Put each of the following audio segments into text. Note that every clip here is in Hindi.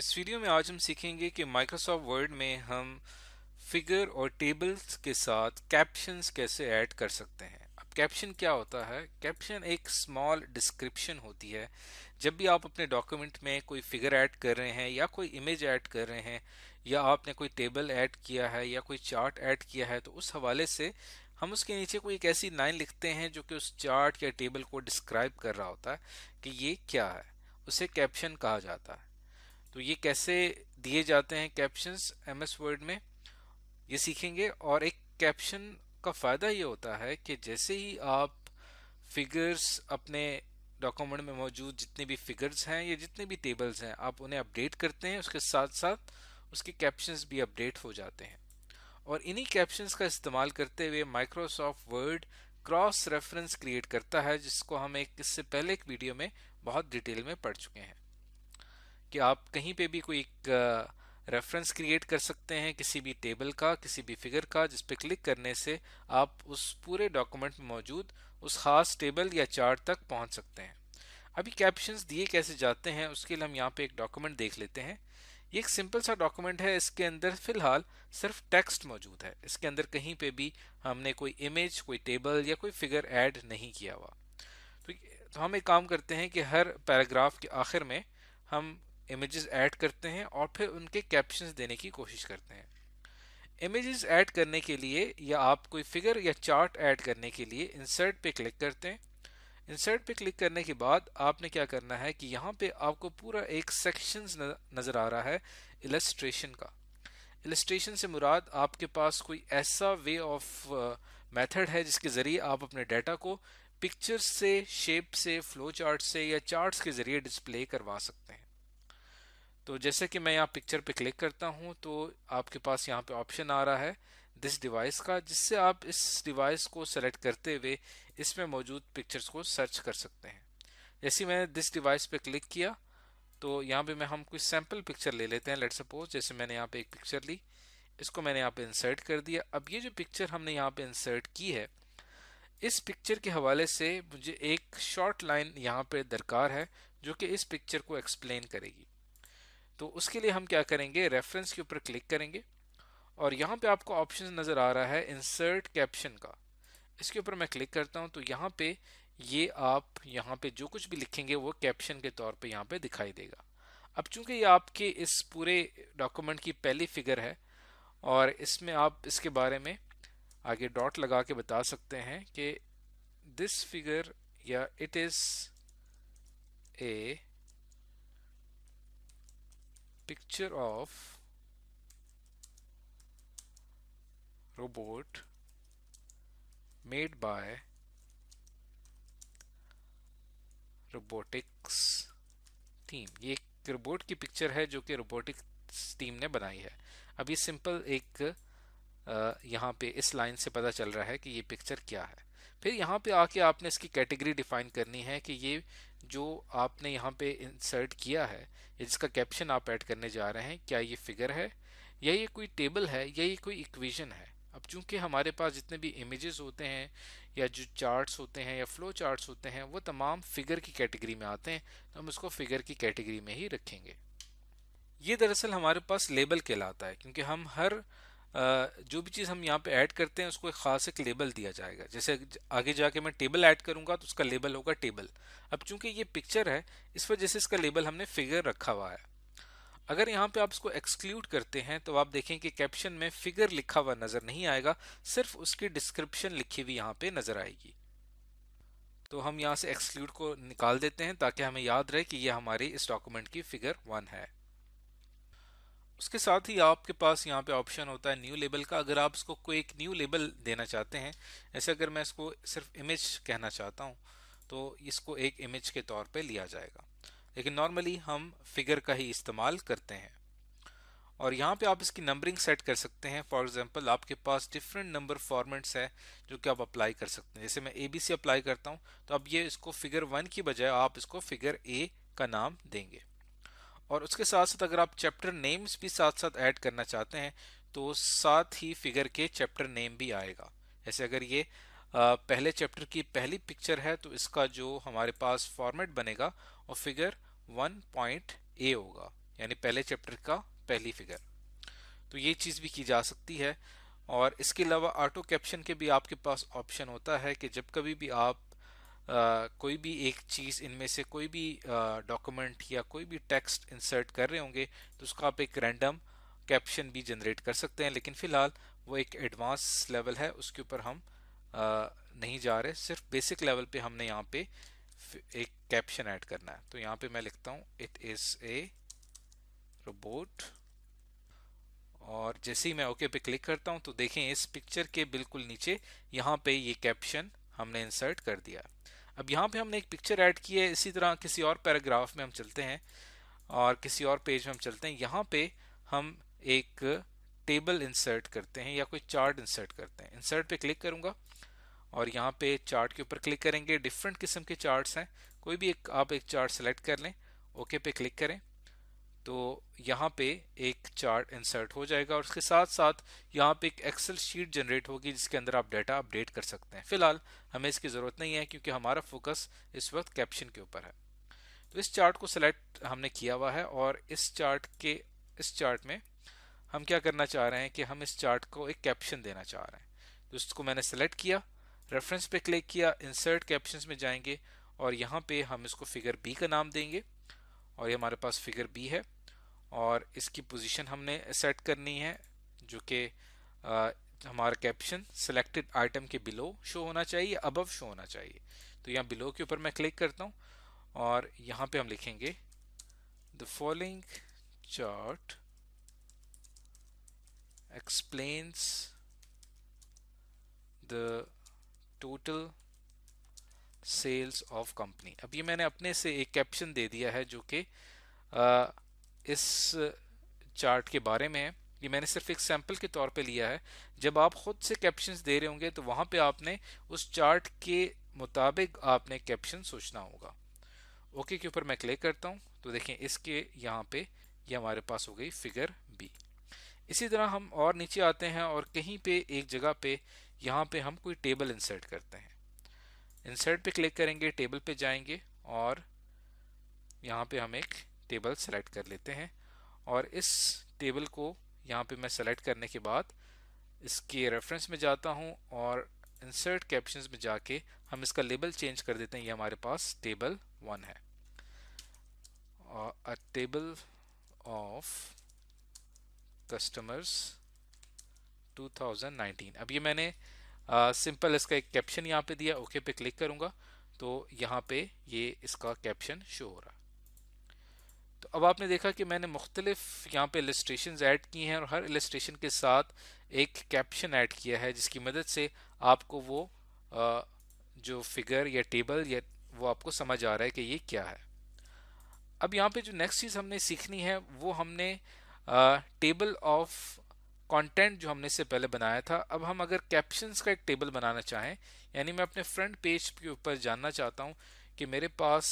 इस वीडियो में आज हम सीखेंगे कि माइक्रोसॉफ्ट वर्ड में हम फिगर और टेबल्स के साथ कैप्शंस कैसे ऐड कर सकते हैं अब कैप्शन क्या होता है कैप्शन एक स्मॉल डिस्क्रिप्शन होती है जब भी आप अपने डॉक्यूमेंट में कोई फिगर ऐड कर रहे हैं या कोई इमेज ऐड कर रहे हैं या आपने कोई टेबल ऐड किया है या कोई चार्ट ऐड किया है तो उस हवाले से हम उसके नीचे कोई एक ऐसी लाइन लिखते हैं जो कि उस चार्ट या टेबल को डिस्क्राइब कर रहा होता है कि ये क्या है उसे कैप्शन कहा जाता है तो ये कैसे दिए जाते हैं कैप्शंस एस वर्ड में ये सीखेंगे और एक कैप्शन का फ़ायदा ये होता है कि जैसे ही आप फिगर्स अपने डॉक्यूमेंट में मौजूद जितने भी फिगर्स हैं या जितने भी टेबल्स हैं आप उन्हें अपडेट करते हैं उसके साथ साथ उसके कैप्शंस भी अपडेट हो जाते हैं और इन्हीं कैप्शंस का इस्तेमाल करते हुए Microsoft Word cross reference create करता है जिसको हम एक इससे पहले एक वीडियो में बहुत डिटेल में पढ़ चुके हैं कि आप कहीं पे भी कोई एक रेफरेंस क्रिएट कर सकते हैं किसी भी टेबल का किसी भी फिगर का जिस पे क्लिक करने से आप उस पूरे डॉक्यूमेंट में मौजूद उस खास टेबल या चार्ट तक पहुंच सकते हैं अभी कैप्शंस दिए कैसे जाते हैं उसके लिए हम यहाँ पे एक डॉक्यूमेंट देख लेते हैं ये एक सिंपल सा डॉक्यूमेंट है इसके अंदर फिलहाल सिर्फ टेक्स्ट मौजूद है इसके अंदर कहीं पे भी हमने कोई इमेज कोई टेबल या कोई फिगर ऐड नहीं किया हुआ तो, तो हम एक काम करते हैं कि हर पैराग्राफ के आखिर में हम इमेजेस ऐड करते हैं और फिर उनके कैप्शन देने की कोशिश करते हैं इमेजेस ऐड करने के लिए या आप कोई फिगर या चार्ट ऐड करने के लिए इंसर्ट पे क्लिक करते हैं इंसर्ट पे क्लिक करने के बाद आपने क्या करना है कि यहाँ पे आपको पूरा एक सेक्शन नज़र आ रहा है इलस्ट्रेशन का इलस्ट्रेशन से मुराद आपके पास कोई ऐसा वे ऑफ मेथड है जिसके ज़रिए आप अपने डाटा को पिक्चर्स से शेप से फ्लो चार्ट से या चार्ट्स के ज़रिए डिस्प्ले करवा सकते हैं तो जैसे कि मैं यहाँ पिक्चर पे क्लिक करता हूँ तो आपके पास यहाँ पे ऑप्शन आ रहा है दिस डिवाइस का जिससे आप इस डिवाइस को सेलेक्ट करते हुए इसमें मौजूद पिक्चर्स को सर्च कर सकते हैं जैसे मैंने दिस डिवाइस पे क्लिक किया तो यहाँ पे मैं हम कुछ सैम्पल पिक्चर ले लेते हैं लेट सपोज जैसे मैंने यहाँ पे एक पिक्चर ली इसको मैंने यहाँ पे इंसर्ट कर दिया अब ये जो पिक्चर हमने यहाँ पे इंसर्ट की है इस पिक्चर के हवाले से मुझे एक शॉर्ट लाइन यहाँ पे दरकार है जो कि इस पिक्चर को एक्सप्लेन करेगी तो उसके लिए हम क्या करेंगे रेफरेंस के ऊपर क्लिक करेंगे और यहाँ पे आपको ऑप्शन नज़र आ रहा है इंसर्ट कैप्शन का इसके ऊपर मैं क्लिक करता हूँ तो यहाँ पे ये आप यहाँ पे जो कुछ भी लिखेंगे वो कैप्शन के तौर पे यहाँ पे दिखाई देगा अब चूंकि ये आपके इस पूरे डॉक्यूमेंट की पहली फिगर है और इसमें आप इसके बारे में आगे डॉट लगा के बता सकते हैं कि दिस फिगर या it is a picture of robot made by robotics team ये एक रोबोट की पिक्चर है जो कि रोबोटिक्स टीम ने बनाई है अभी सिंपल एक यहाँ पे इस लाइन से पता चल रहा है कि ये पिक्चर क्या है फिर यहाँ पे आके आपने इसकी कैटेगरी डिफाइन करनी है कि ये जो आपने यहाँ पे इंसर्ट किया है जिसका कैप्शन आप ऐड करने जा रहे हैं क्या ये फिगर है या ये कोई टेबल है या ये कोई इक्वेशन है अब चूंकि हमारे पास जितने भी इमेजेस होते हैं या जो चार्ट्स होते हैं या फ्लो चार्ट्स होते हैं वो तमाम फिगर की कैटेगरी में आते हैं तो हम इसको फिगर की कैटेगरी में ही रखेंगे ये दरअसल हमारे पास लेबल कहलाता है क्योंकि हम हर जो भी चीज़ हम यहाँ पे ऐड करते हैं उसको एक ख़ास एक लेबल दिया जाएगा जैसे आगे जाके मैं टेबल ऐड करूँगा तो उसका लेबल होगा टेबल अब चूंकि ये पिक्चर है इस वजह से इसका लेबल हमने फिगर रखा हुआ है अगर यहाँ पे आप इसको एक्सक्लूड करते हैं तो आप देखें कि कैप्शन में फिगर लिखा हुआ नज़र नहीं आएगा सिर्फ उसकी डिस्क्रिप्शन लिखी हुई यहाँ पे नज़र आएगी तो हम यहाँ से एक्सक्लूड को निकाल देते हैं ताकि हमें याद रहे कि यह हमारी इस डॉक्यूमेंट की फिगर वन है उसके साथ ही आपके पास यहाँ पे ऑप्शन होता है न्यू लेबल का अगर आप इसको कोई एक न्यू लेबल देना चाहते हैं ऐसे अगर मैं इसको सिर्फ इमेज कहना चाहता हूँ तो इसको एक इमेज के तौर पे लिया जाएगा लेकिन नॉर्मली हम फिगर का ही इस्तेमाल करते हैं और यहाँ पे आप इसकी नंबरिंग सेट कर सकते हैं फॉर एग्जांपल आपके पास डिफरेंट नंबर फॉर्मेट्स है जो कि आप अप्लाई कर सकते हैं जैसे मैं ए बी सी अप्लाई करता हूँ तो अब ये इसको फिगर वन की बजाय आप इसको फिगर ए का नाम देंगे और उसके साथ साथ अगर आप चैप्टर नेम्स भी साथ साथ ऐड करना चाहते हैं तो साथ ही फिगर के चैप्टर नेम भी आएगा जैसे अगर ये पहले चैप्टर की पहली पिक्चर है तो इसका जो हमारे पास फॉर्मेट बनेगा वो फिगर वन पॉइंट ए होगा यानी पहले चैप्टर का पहली फिगर तो ये चीज़ भी की जा सकती है और इसके अलावा ऑटो कैप्शन के भी आपके पास ऑप्शन होता है कि जब कभी भी आप कोई भी एक चीज़ इनमें से कोई भी डॉक्यूमेंट या कोई भी टेक्स्ट इंसर्ट कर रहे होंगे तो उसका आप एक रैंडम कैप्शन भी जनरेट कर सकते हैं लेकिन फ़िलहाल वो एक एडवांस लेवल है उसके ऊपर हम आ, नहीं जा रहे सिर्फ बेसिक लेवल पे हमने यहाँ पे एक कैप्शन ऐड करना है तो यहाँ पे मैं लिखता हूँ इट इज़ ए रोबोट और जैसे ही मैं ओके पे क्लिक करता हूँ तो देखें इस पिक्चर के बिल्कुल नीचे यहाँ पे ये कैप्शन हमने इंसर्ट कर दिया अब यहाँ पे हमने एक पिक्चर ऐड की है इसी तरह किसी और पैराग्राफ में हम चलते हैं और किसी और पेज में हम चलते हैं यहाँ पे हम एक टेबल इंसर्ट करते हैं या कोई चार्ट इंसर्ट करते हैं इंसर्ट पे क्लिक करूँगा और यहाँ पे चार्ट के ऊपर क्लिक करेंगे डिफरेंट किस्म के चार्ट्स हैं कोई भी एक आप एक चार्ट सेलेक्ट कर लें ओके पे क्लिक करें तो यहाँ पे एक चार्ट इंसर्ट हो जाएगा और उसके साथ साथ यहाँ पे एक एक्सेल शीट जनरेट होगी जिसके अंदर आप डाटा अपडेट कर सकते हैं फिलहाल हमें इसकी ज़रूरत नहीं है क्योंकि हमारा फोकस इस वक्त कैप्शन के ऊपर है तो इस चार्ट को सिलेक्ट हमने किया हुआ है और इस चार्ट के इस चार्ट में हम क्या करना चाह रहे हैं कि हम इस चार्ट को एक कैप्शन देना चाह रहे हैं तो इसको मैंने सेलेक्ट किया रेफरेंस पे क्लिक किया इंसर्ट कैप्शंस में जाएंगे और यहाँ पे हम इसको फिगर बी का नाम देंगे और ये हमारे पास फिगर बी है और इसकी पोजीशन हमने सेट करनी है जो कि हमारा कैप्शन सिलेक्टेड आइटम के बिलो शो होना चाहिए अबव शो होना चाहिए तो यहाँ बिलो के ऊपर मैं क्लिक करता हूँ और यहाँ पे हम लिखेंगे the following chart explains the total sales of company अब ये मैंने अपने से एक कैप्शन दे दिया है जो कि इस चार्ट के बारे में है ये मैंने सिर्फ एक सैम्पल के तौर पे लिया है जब आप खुद से कैप्शंस दे रहे होंगे तो वहाँ पे आपने उस चार्ट के मुताबिक आपने कैप्शन सोचना होगा ओके के ऊपर मैं क्लिक करता हूँ तो देखें इसके यहाँ पे ये यह हमारे पास हो गई फिगर बी इसी तरह हम और नीचे आते हैं और कहीं पे एक जगह पे यहाँ पे हम कोई टेबल इंसर्ट करते हैं इंसर्ट पे क्लिक करेंगे टेबल पे जाएंगे और यहाँ पे हम एक टेबल सेलेक्ट कर लेते हैं और इस टेबल को यहाँ पे मैं सेलेक्ट करने के बाद इसके रेफरेंस में जाता हूँ और इंसर्ट कैप्शंस में जाके हम इसका लेबल चेंज कर देते हैं ये हमारे पास टेबल वन है अ टेबल ऑफ कस्टमर्स 2019 अब ये मैंने सिंपल इसका एक कैप्शन यहाँ पे दिया ओके पे क्लिक करूँगा तो यहाँ पे ये इसका कैप्शन शो हो रहा तो अब आपने देखा कि मैंने मुख्तलिफ यहाँ पे इलस्ट्रेशन ऐड किए हैं और हर इलस्ट्रेशन के साथ एक कैप्शन ऐड किया है जिसकी मदद से आपको वो आ, जो फिगर या टेबल या वो आपको समझ आ रहा है कि ये क्या है अब यहाँ पे जो नेक्स्ट चीज़ हमने सीखनी है वो हमने आ, टेबल ऑफ कंटेंट जो हमने इससे पहले बनाया था अब हम अगर कैप्शंस का एक टेबल बनाना चाहें यानी मैं अपने फ्रंट पेज के ऊपर जानना चाहता हूँ कि मेरे पास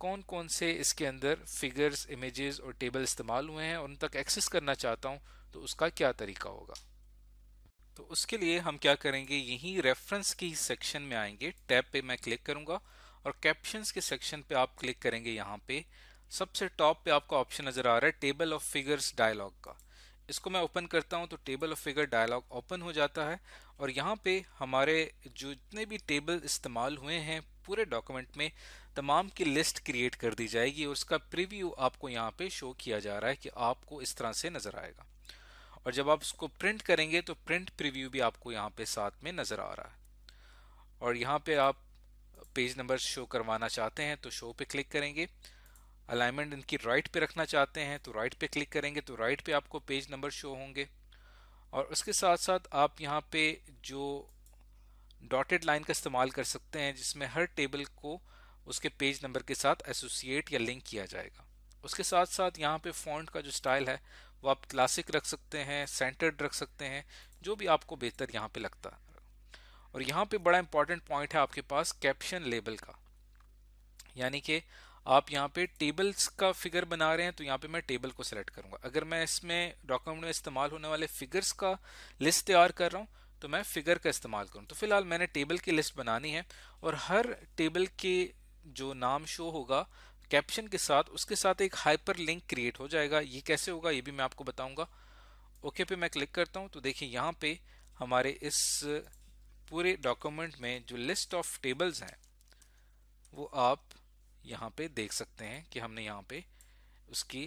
कौन कौन से इसके अंदर फिगर्स इमेजेस और टेबल इस्तेमाल हुए हैं और उन तक एक्सेस करना चाहता हूँ तो उसका क्या तरीका होगा तो उसके लिए हम क्या करेंगे यहीं रेफरेंस की सेक्शन में आएंगे टैब पे मैं क्लिक करूँगा और कैप्शंस के सेक्शन पे आप क्लिक करेंगे यहाँ पे सबसे टॉप पे आपका ऑप्शन नज़र आ रहा है टेबल ऑफ फिगर्स डायलॉग का इसको मैं ओपन करता हूँ तो table of figure dialog open हो जाता है और यहाँ पे हमारे जो जितने भी टेबल इस्तेमाल हुए हैं पूरे डॉक्यूमेंट में तमाम की लिस्ट क्रिएट कर दी जाएगी और उसका प्रीव्यू आपको यहाँ पे शो किया जा रहा है कि आपको इस तरह से नज़र आएगा और जब आप उसको प्रिंट करेंगे तो प्रिंट प्रिव्यू भी आपको यहाँ पे साथ में नज़र आ रहा है और यहाँ पे आप पेज नंबर शो करवाना चाहते हैं तो शो पे क्लिक करेंगे अलाइनमेंट इनकी राइट पे रखना चाहते हैं तो राइट पे क्लिक करेंगे तो राइट पे आपको पेज नंबर शो होंगे और उसके साथ साथ आप यहाँ पे जो डॉटेड लाइन का इस्तेमाल कर सकते हैं जिसमें हर टेबल को उसके पेज नंबर के साथ एसोसिएट या लिंक किया जाएगा उसके साथ साथ यहाँ पे फॉन्ट का जो स्टाइल है वो आप क्लासिक रख सकते हैं सेंटर्ड रख सकते हैं जो भी आपको बेहतर यहाँ पे लगता है और यहाँ पे बड़ा इंपॉर्टेंट पॉइंट है आपके पास कैप्शन लेबल का यानी कि आप यहाँ पे टेबल्स का फिगर बना रहे हैं तो यहाँ पे मैं टेबल को सिलेक्ट करूँगा अगर मैं इसमें डॉक्यूमेंट में इस्तेमाल होने वाले फिगर्स का लिस्ट तैयार कर रहा हूँ तो मैं फिगर का इस्तेमाल करूँ तो फिलहाल मैंने टेबल की लिस्ट बनानी है और हर टेबल के जो नाम शो होगा कैप्शन के साथ उसके साथ एक हाइपर लिंक क्रिएट हो जाएगा ये कैसे होगा ये भी मैं आपको बताऊंगा ओके पे मैं क्लिक करता हूँ तो देखिए यहाँ पे हमारे इस पूरे डॉक्यूमेंट में जो लिस्ट ऑफ टेबल्स हैं वो आप यहाँ पे देख सकते हैं कि हमने यहाँ पे उसकी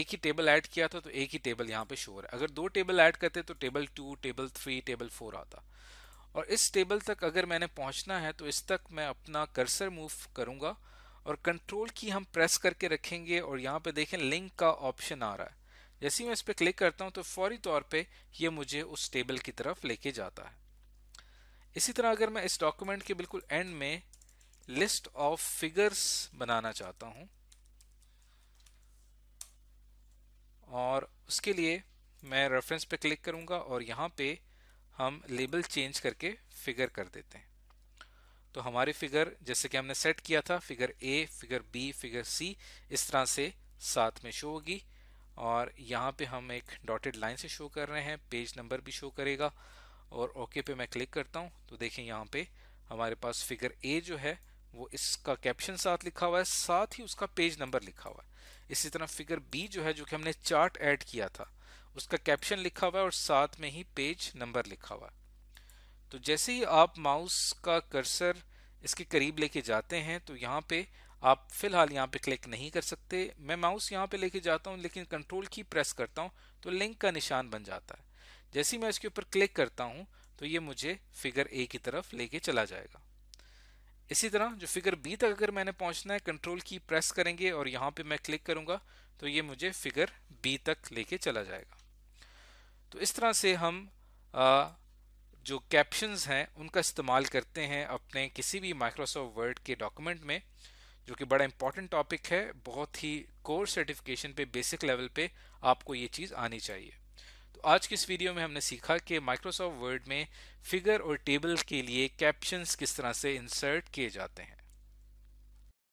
एक ही टेबल ऐड किया था तो एक ही टेबल यहाँ पे शो है अगर दो टेबल ऐड करते तो table two table three table four आता और इस टेबल तक अगर मैंने पहुँचना है तो इस तक मैं अपना कर्सर मूव करूँगा और कंट्रोल की हम प्रेस करके रखेंगे और यहाँ पे देखें लिंक का ऑप्शन आ रहा है जैसे ही मैं इस पर क्लिक करता हूँ तो फौरी तौर पे ये मुझे उस टेबल की तरफ लेके जाता है इसी तरह अगर मैं इस डॉक्यूमेंट के बिल्कुल एंड में लिस्ट ऑफ फिगर्स बनाना चाहता हूं और उसके लिए मैं रेफरेंस पे क्लिक करूंगा और यहाँ पे हम लेबल चेंज करके फिगर कर देते हैं तो हमारी फिगर जैसे कि हमने सेट किया था figure A figure B figure C इस तरह से साथ में शो होगी और यहाँ पे हम एक डॉटेड लाइन से शो कर रहे हैं पेज नंबर भी शो करेगा और ओके पे मैं क्लिक करता हूँ तो देखें यहाँ पे हमारे पास फिगर ए जो है वो इसका कैप्शन साथ लिखा हुआ है साथ ही उसका पेज नंबर लिखा हुआ है इसी तरह फिगर बी जो है जो कि हमने चार्ट ऐड किया था उसका कैप्शन लिखा हुआ है और साथ में ही पेज नंबर लिखा हुआ है तो जैसे ही आप माउस का कर्सर इसके करीब लेके जाते हैं तो यहाँ पे आप फिलहाल यहाँ पे क्लिक नहीं कर सकते मैं माउस यहाँ पे लेके जाता हूँ लेकिन कंट्रोल की प्रेस करता हूँ तो लिंक का निशान बन जाता है जैसे ही मैं इसके ऊपर क्लिक करता हूँ तो ये मुझे फिगर ए की तरफ लेके चला जाएगा इसी तरह जो फिगर बी तक अगर मैंने पहुंचना है कंट्रोल की प्रेस करेंगे और यहाँ पे मैं क्लिक करूँगा तो ये मुझे फिगर बी तक लेके चला जाएगा तो इस तरह से हम आ, जो कैप्शंस हैं उनका इस्तेमाल करते हैं अपने किसी भी माइक्रोसॉफ्ट वर्ड के डॉक्यूमेंट में जो कि बड़ा इंपॉर्टेंट टॉपिक है बहुत ही कोर्स सर्टिफिकेशन पे बेसिक लेवल पे आपको ये चीज़ आनी चाहिए आज के इस वीडियो में हमने सीखा कि माइक्रोसॉफ्ट वर्ड में फिगर और टेबल के लिए कैप्शंस किस तरह से इंसर्ट किए जाते हैं